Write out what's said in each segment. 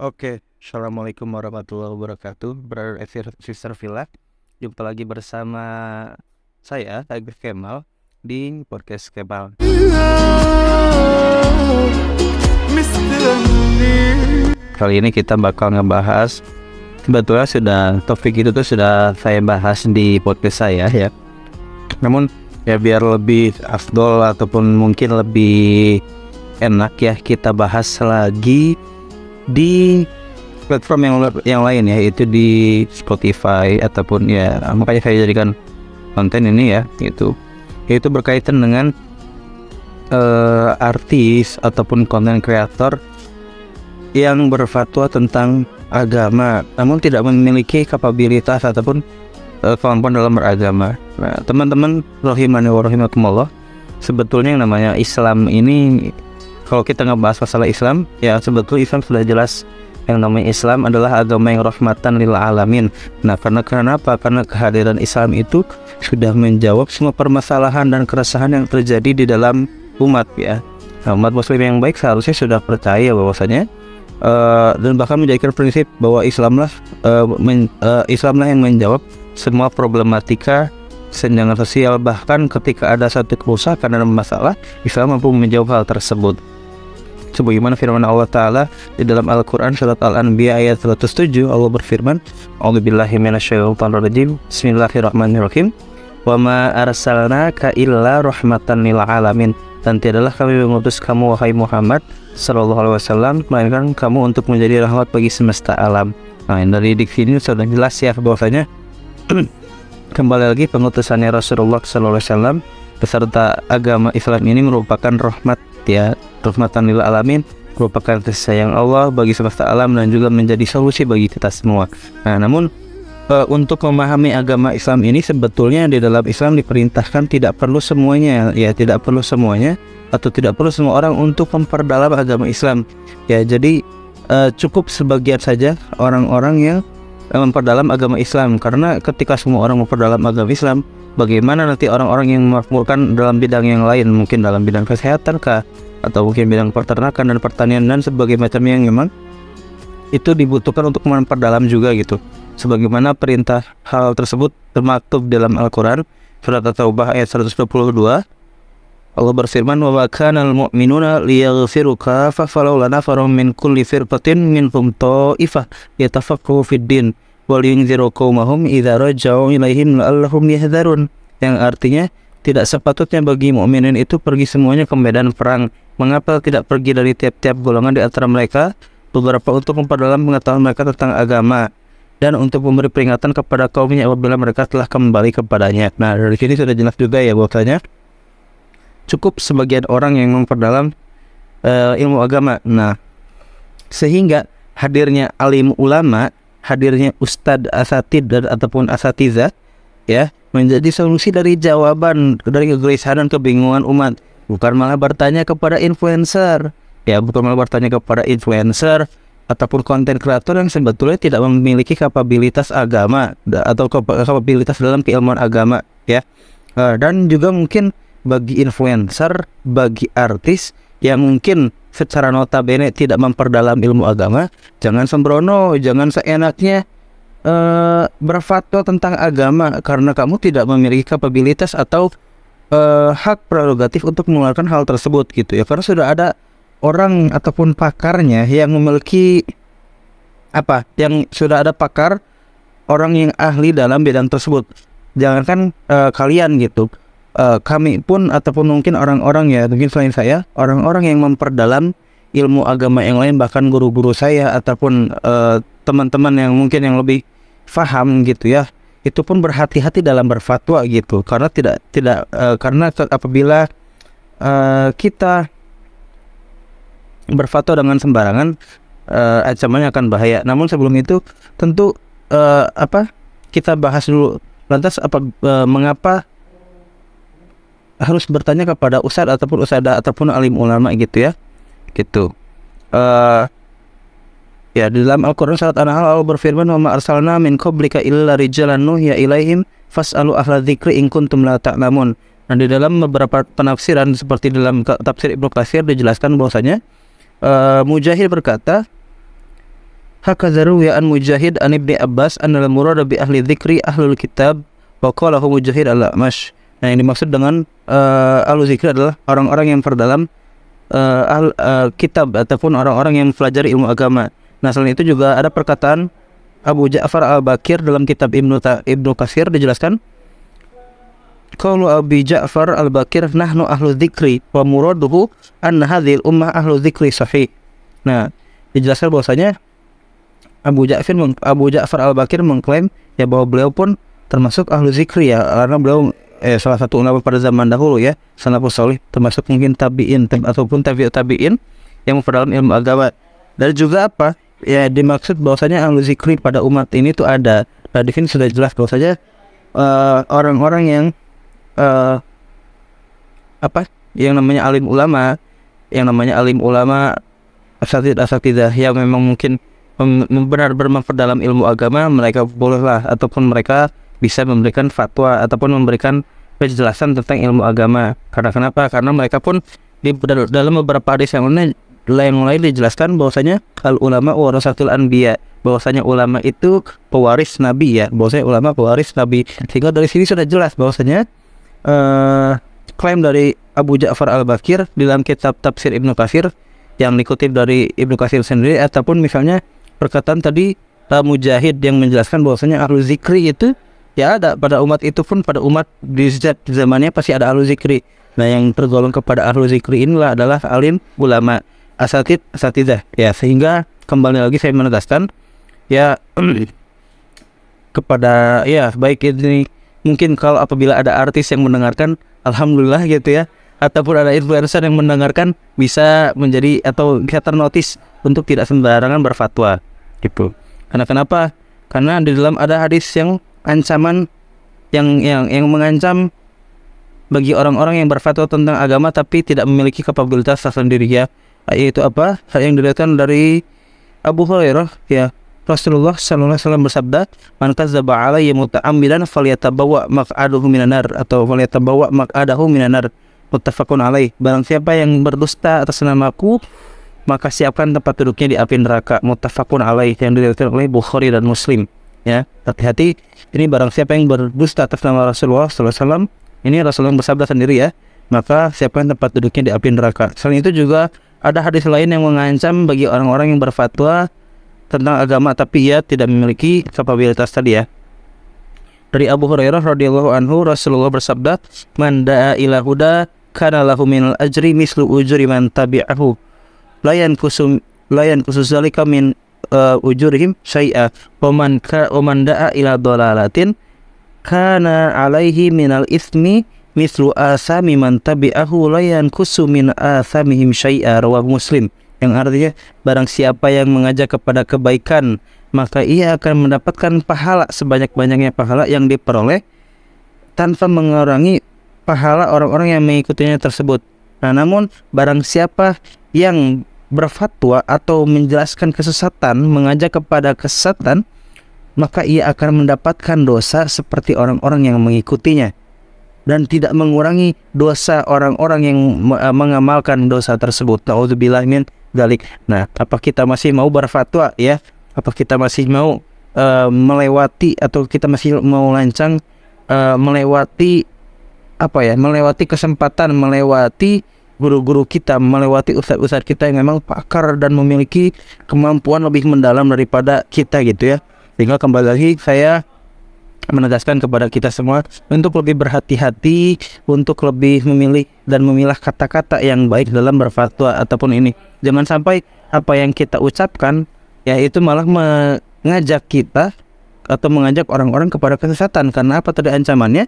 Oke, Assalamualaikum warahmatullahi wabarakatuh Brother and Sister Villa Jumpa lagi bersama saya, Tiger Kemal Di Podcast Kemal Kali ini kita bakal ngebahas Sebetulnya sudah topik itu tuh sudah saya bahas di podcast saya ya Namun ya biar lebih afdol ataupun mungkin lebih enak ya kita bahas lagi di platform yang yang lain ya itu di Spotify ataupun ya ah, makanya saya jadikan konten ini ya itu, itu berkaitan dengan uh, artis ataupun konten kreator yang berfatwa tentang agama namun tidak memiliki kapabilitas ataupun uh, kemampuan dalam beragama. Nah, teman-teman rahimani wa rahimakumullah, sebetulnya yang namanya Islam ini kalau kita ngebahas masalah Islam ya sebetulnya Islam sudah jelas yang namanya Islam adalah agama yang rahmatan lil alamin. Nah, karena kenapa? Karena kehadiran Islam itu sudah menjawab semua permasalahan dan keresahan yang terjadi di dalam umat ya. Nah, umat muslim yang baik seharusnya sudah percaya bahwasanya uh, dan bahkan menjadikan prinsip bahwa Islamlah uh, men, uh, Islamlah yang menjawab semua problematika senjangan sosial bahkan ketika ada satu kerusakan dan masalah Islam mampu menjawab hal tersebut. Sebagaimana firman Allah Ta'ala di dalam Al-Quran surat Al-Anbiya ayat 107 Allah berfirman A'udzubillahiminasyaitonirrojim Bismillahirrahmanirrahim Wa ma arsalnaka illa rahmatan lil alamin dan tidaklah kami mengutus kamu wahai Muhammad Sallallahu Alaihi Wasallam melainkan kamu untuk menjadi rahmat bagi semesta alam. Nah dari diksi ini sudah jelas ya bahwasanya kembali lagi pengutusannya Rasulullah Sallallahu Alaihi Wasallam beserta agama Islam ini merupakan rahmat ya rahmatan lil alamin merupakan kasih sayang Allah bagi semesta alam dan juga menjadi solusi bagi kita semua. Nah, namun uh, untuk memahami agama Islam ini sebetulnya di dalam Islam diperintahkan tidak perlu semuanya ya tidak perlu semuanya atau tidak perlu semua orang untuk memperdalam agama Islam ya jadi uh, cukup sebagian saja orang-orang yang eh, memperdalam agama Islam karena ketika semua orang memperdalam agama Islam bagaimana nanti orang-orang yang memakmurkan dalam bidang yang lain mungkin dalam bidang kesehatan kah atau mungkin bidang peternakan dan pertanian dan sebagainya macamnya yang memang itu dibutuhkan untuk memperdalam juga gitu. Sebagaimana perintah hal tersebut termaktub dalam Al-Qur'an surat At-Taubah ayat 122 Allah berfirman wa al mu'minuna liyaghfiru kafa falau lana min kulli firqatin minhum ta'ifah yatafaqahu fid din wal yunziru qaumahum idza raja'u ilaihim la'allahum yahdharun yang artinya tidak sepatutnya bagi mukminin itu pergi semuanya ke medan perang Mengapa tidak pergi dari tiap-tiap golongan di antara mereka? Beberapa untuk memperdalam pengetahuan mereka tentang agama dan untuk memberi peringatan kepada kaumnya apabila mereka telah kembali kepadanya. Nah, dari sini sudah jelas juga ya bahwasanya cukup sebagian orang yang memperdalam uh, ilmu agama. Nah, sehingga hadirnya alim ulama, hadirnya ustadz asatid dan ataupun asatiza ya menjadi solusi dari jawaban dari kegelisahan dan kebingungan umat bukan malah bertanya kepada influencer ya bukan malah bertanya kepada influencer ataupun konten kreator yang sebetulnya tidak memiliki kapabilitas agama atau kapabilitas dalam keilmuan agama ya eh, dan juga mungkin bagi influencer bagi artis yang mungkin secara notabene tidak memperdalam ilmu agama jangan sembrono jangan seenaknya uh, berfatwa tentang agama karena kamu tidak memiliki kapabilitas atau uh, hak prerogatif untuk mengeluarkan hal tersebut gitu ya karena sudah ada orang ataupun pakarnya yang memiliki apa yang sudah ada pakar orang yang ahli dalam bidang tersebut jangankan uh, kalian gitu uh, kami pun ataupun mungkin orang-orang ya mungkin selain saya orang-orang yang memperdalam ilmu agama yang lain bahkan guru-guru saya ataupun teman-teman uh, yang mungkin yang lebih paham gitu ya itu pun berhati-hati dalam berfatwa gitu karena tidak tidak uh, karena apabila uh, kita berfatwa dengan sembarangan uh, ancamannya akan bahaya. Namun sebelum itu tentu uh, apa kita bahas dulu lantas apa uh, mengapa harus bertanya kepada ustadz ataupun ustadz ataupun alim ulama gitu ya. Gitu. Uh, Ya, di dalam Al-Qur'an surat An-Nahl Allah berfirman, "Wa arsalna min qablika illa rijalan nuhya ilaihim fas'alu ahla dzikri in kuntum la ta'lamun." Nah, di dalam beberapa penafsiran seperti dalam tafsir Ibnu Katsir dijelaskan bahwasanya uh, Mujahid berkata, "Hakazaru ya an Mujahid an Ibni Abbas an al-murad bi ahli dzikri ahlul kitab wa Mujahid al mash. Nah, yang dimaksud dengan uh, eh, ahlul dzikri adalah orang-orang yang perdalam uh, eh, ahl, uh, kitab ataupun orang-orang yang mempelajari ilmu agama. Nah selain itu juga ada perkataan Abu Ja'far al-Bakir dalam kitab Ibnu, Ibnu Kasir dijelaskan Kalau Abi Ja'far al-Bakir nahnu ahlu dzikri wa muraduhu an hadhil ummah ahlu dzikri sahih. Nah, dijelaskan bahwasanya Abu Ja'far Abu Ja'far al-Bakir mengklaim ya bahwa beliau pun termasuk ahlu zikri ya karena beliau eh, salah satu ulama pada zaman dahulu ya salafus solih termasuk mungkin tabiin tab, ataupun tabi tabiin yang memperdalam ilmu agama dan juga apa ya dimaksud bahwasanya ahlu zikri pada umat ini tuh ada nah di sudah jelas bahwasanya uh, orang-orang yang uh, apa yang namanya alim ulama yang namanya alim ulama asatid asatidah yang memang mungkin benar bermanfaat dalam ilmu agama mereka bolehlah ataupun mereka bisa memberikan fatwa ataupun memberikan penjelasan tentang ilmu agama karena kenapa karena mereka pun di dalam beberapa hadis yang lain dalam yang lain dijelaskan bahwasanya al ulama warasatul anbiya bahwasanya ulama itu pewaris nabi ya bahwasanya ulama pewaris nabi sehingga dari sini sudah jelas bahwasanya uh, klaim dari Abu Ja'far al-Bakir di dalam kitab tafsir Ibnu Katsir yang dikutip dari Ibnu Katsir sendiri ataupun misalnya perkataan tadi uh, Mujahid yang menjelaskan bahwasanya ahlu zikri itu ya ada pada umat itu pun pada umat di zamannya pasti ada ahlu zikri nah yang tergolong kepada ahlu zikri inilah adalah alim ulama asatid asatidah ya sehingga kembali lagi saya menegaskan ya kepada ya baik ini mungkin kalau apabila ada artis yang mendengarkan alhamdulillah gitu ya ataupun ada influencer yang mendengarkan bisa menjadi atau bisa ternotis untuk tidak sembarangan berfatwa gitu karena kenapa karena di dalam ada hadis yang ancaman yang yang yang mengancam bagi orang-orang yang berfatwa tentang agama tapi tidak memiliki kapabilitas tersendiri ya yaitu apa yang dilihatkan dari Abu Hurairah ya Rasulullah Sallallahu Alaihi Wasallam bersabda, "Man kadzaba alayya muta'ammidan falyatabawa maq'adahu minanar atau falyatabawa maq'adahu minanar." Muttafaqun alaih. Barang siapa yang berdusta atas namaku, maka siapkan tempat duduknya di api neraka. Muttafaqun alaih yang diriwayatkan oleh Bukhari dan Muslim. Ya, hati-hati. Ini barang siapa yang berdusta atas nama Rasulullah Sallallahu Alaihi Wasallam, ini Rasulullah bersabda sendiri ya, maka siapkan tempat duduknya di api neraka. Selain itu juga ada hadis lain yang mengancam bagi orang-orang yang berfatwa tentang agama tapi ia tidak memiliki kapabilitas tadi ya. Dari Abu Hurairah radhiyallahu anhu Rasulullah bersabda, "Man da'a ila huda kana lahu min ajri mislu ujri man tabi'ahu." Layan kusum layan khusus zalika min uh, ujurihim syai'a wa man ka wa man da'a ila dolalatin kana alaihi al-ithmi mislu asami man tabi'ahu layan kusumin asamihim syai'a rawah muslim yang artinya barang siapa yang mengajak kepada kebaikan maka ia akan mendapatkan pahala sebanyak-banyaknya pahala yang diperoleh tanpa mengurangi pahala orang-orang yang mengikutinya tersebut nah namun barang siapa yang berfatwa atau menjelaskan kesesatan mengajak kepada kesesatan maka ia akan mendapatkan dosa seperti orang-orang yang mengikutinya dan tidak mengurangi dosa orang-orang yang eh, mengamalkan dosa tersebut. Nauzubillah min dalik. Nah, apa kita masih mau berfatwa ya? Apa kita masih mau uh, melewati atau kita masih mau lancang uh, melewati apa ya? Melewati kesempatan, melewati guru-guru kita, melewati ustadz-ustadz kita yang memang pakar dan memiliki kemampuan lebih mendalam daripada kita gitu ya. Tinggal kembali lagi saya menegaskan kepada kita semua untuk lebih berhati-hati, untuk lebih memilih dan memilah kata-kata yang baik dalam berfatwa ataupun ini. Jangan sampai apa yang kita ucapkan yaitu malah mengajak kita atau mengajak orang-orang kepada kesesatan karena apa tadi ancamannya?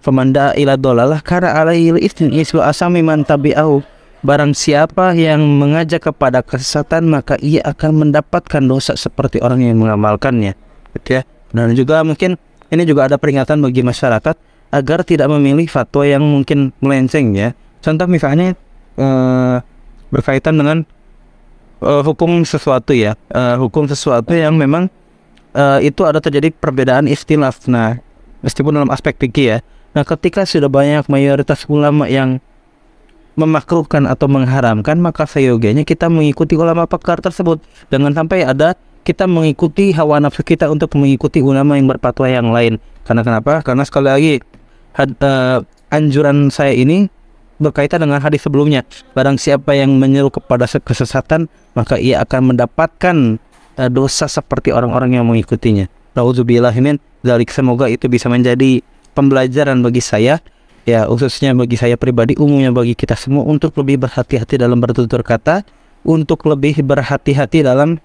Pemanda ila dolalah kara alaihi isnin asami man tabi'au Barang siapa yang mengajak kepada kesesatan maka ia akan mendapatkan dosa seperti orang yang mengamalkannya. Gitu ya. Dan juga mungkin ini juga ada peringatan bagi masyarakat agar tidak memilih fatwa yang mungkin melenceng ya. Contoh misalnya eh, berkaitan dengan eh, hukum sesuatu ya, eh, hukum sesuatu yang memang eh, itu ada terjadi perbedaan istilah. Nah, meskipun dalam aspek fikih ya. Nah, ketika sudah banyak mayoritas ulama yang memakruhkan atau mengharamkan, maka seyogianya kita mengikuti ulama pakar tersebut dengan sampai ada kita mengikuti hawa nafsu kita untuk mengikuti ulama yang berpatwa yang lain. Karena kenapa? Karena sekali lagi had, uh, anjuran saya ini berkaitan dengan hadis sebelumnya. Barang siapa yang menyeru kepada kesesatan, maka ia akan mendapatkan uh, dosa seperti orang-orang yang mengikutinya. Nauzubillah ini dari Semoga itu bisa menjadi pembelajaran bagi saya ya khususnya bagi saya pribadi umumnya bagi kita semua untuk lebih berhati-hati dalam bertutur kata untuk lebih berhati-hati dalam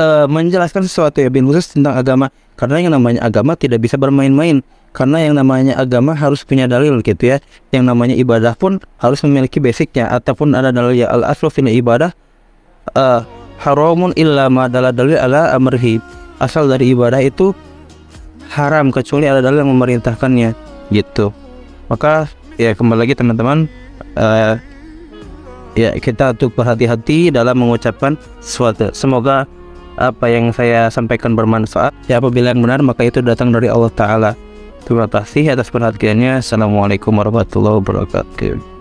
uh, menjelaskan sesuatu ya bin khusus tentang agama karena yang namanya agama tidak bisa bermain-main karena yang namanya agama harus punya dalil gitu ya yang namanya ibadah pun harus memiliki basicnya ataupun ada dalil ya al aslu fil ibadah uh, haramun illa ma dalil ala amrihi asal dari ibadah itu haram kecuali ada dalil yang memerintahkannya gitu maka ya kembali lagi teman-teman uh, ya kita untuk berhati-hati dalam mengucapkan sesuatu semoga apa yang saya sampaikan bermanfaat ya apabila yang benar maka itu datang dari Allah Ta'ala terima kasih atas perhatiannya Assalamualaikum warahmatullahi wabarakatuh